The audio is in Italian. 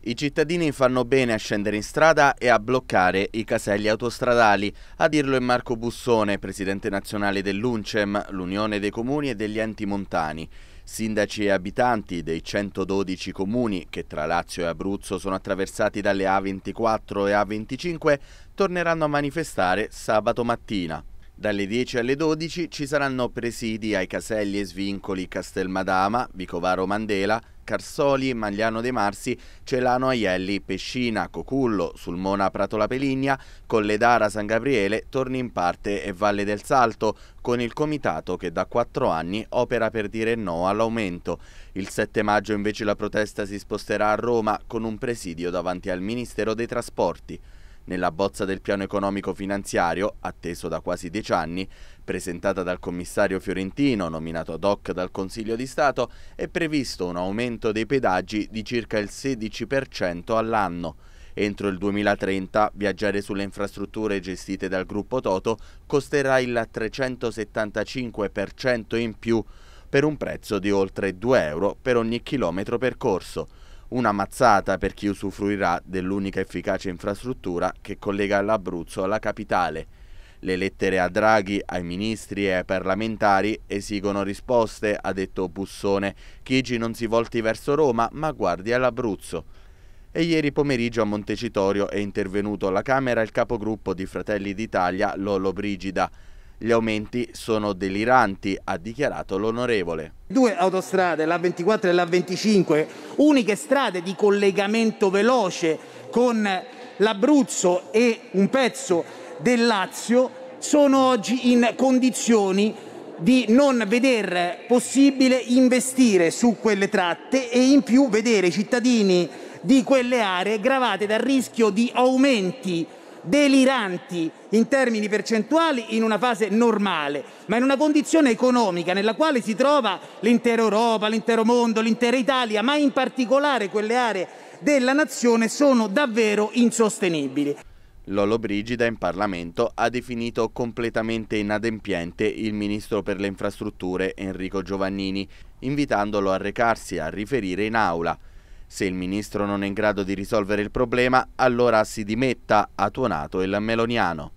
I cittadini fanno bene a scendere in strada e a bloccare i caselli autostradali. A dirlo è Marco Bussone, presidente nazionale dell'UNCEM, l'Unione dei Comuni e degli Enti Montani. Sindaci e abitanti dei 112 comuni, che tra Lazio e Abruzzo sono attraversati dalle A24 e A25, torneranno a manifestare sabato mattina. Dalle 10 alle 12 ci saranno presidi ai caselli e svincoli Castelmadama, Vicovaro Mandela, Carsoli, Magliano De Marsi, Celano Aielli, Pescina, Cocullo, Sulmona Pratola Peligna, Colledara San Gabriele, Torni in Parte e Valle del Salto, con il comitato che da quattro anni opera per dire no all'aumento. Il 7 maggio invece la protesta si sposterà a Roma con un presidio davanti al Ministero dei Trasporti. Nella bozza del piano economico finanziario, atteso da quasi dieci anni, presentata dal commissario fiorentino, nominato ad hoc dal Consiglio di Stato, è previsto un aumento dei pedaggi di circa il 16% all'anno. Entro il 2030 viaggiare sulle infrastrutture gestite dal gruppo Toto costerà il 375% in più per un prezzo di oltre 2 euro per ogni chilometro percorso. Una mazzata per chi usufruirà dell'unica efficace infrastruttura che collega l'Abruzzo alla capitale. Le lettere a Draghi, ai ministri e ai parlamentari esigono risposte, ha detto Bussone. Chigi non si volti verso Roma, ma guardi all'Abruzzo. E ieri pomeriggio a Montecitorio è intervenuto alla Camera il capogruppo di Fratelli d'Italia, Lolo Brigida. Gli aumenti sono deliranti, ha dichiarato l'onorevole. Due autostrade, la 24 e la 25, uniche strade di collegamento veloce con l'Abruzzo e un pezzo del Lazio, sono oggi in condizioni di non vedere possibile investire su quelle tratte e in più vedere i cittadini di quelle aree gravate dal rischio di aumenti deliranti in termini percentuali in una fase normale, ma in una condizione economica nella quale si trova l'intera Europa, l'intero mondo, l'intera Italia, ma in particolare quelle aree della nazione sono davvero insostenibili. Lolo Brigida in Parlamento ha definito completamente inadempiente il ministro per le infrastrutture Enrico Giovannini, invitandolo a recarsi a riferire in aula. Se il ministro non è in grado di risolvere il problema, allora si dimetta, ha tuonato il meloniano.